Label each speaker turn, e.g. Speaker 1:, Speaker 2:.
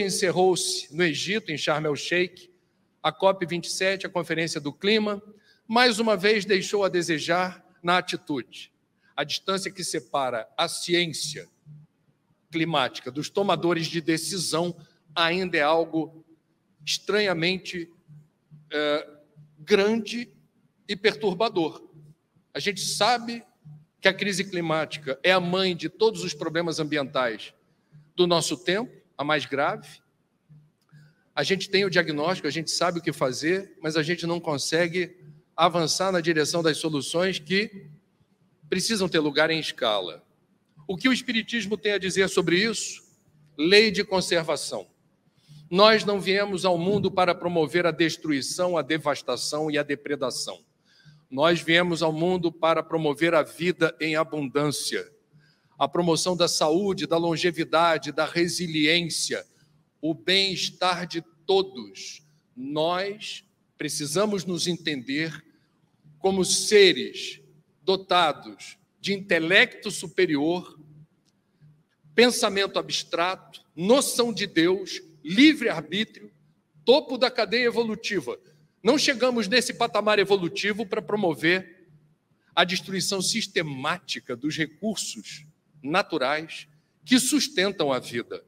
Speaker 1: encerrou-se no Egito, em Sharm el-Sheikh, a COP27, a Conferência do Clima, mais uma vez deixou a desejar na atitude. A distância que separa a ciência climática dos tomadores de decisão ainda é algo estranhamente é, grande e perturbador. A gente sabe que a crise climática é a mãe de todos os problemas ambientais do nosso tempo, a mais grave. A gente tem o diagnóstico, a gente sabe o que fazer, mas a gente não consegue avançar na direção das soluções que precisam ter lugar em escala. O que o Espiritismo tem a dizer sobre isso? Lei de conservação. Nós não viemos ao mundo para promover a destruição, a devastação e a depredação. Nós viemos ao mundo para promover a vida em abundância a promoção da saúde, da longevidade, da resiliência, o bem-estar de todos. Nós precisamos nos entender como seres dotados de intelecto superior, pensamento abstrato, noção de Deus, livre-arbítrio, topo da cadeia evolutiva. Não chegamos nesse patamar evolutivo para promover a destruição sistemática dos recursos naturais que sustentam a vida.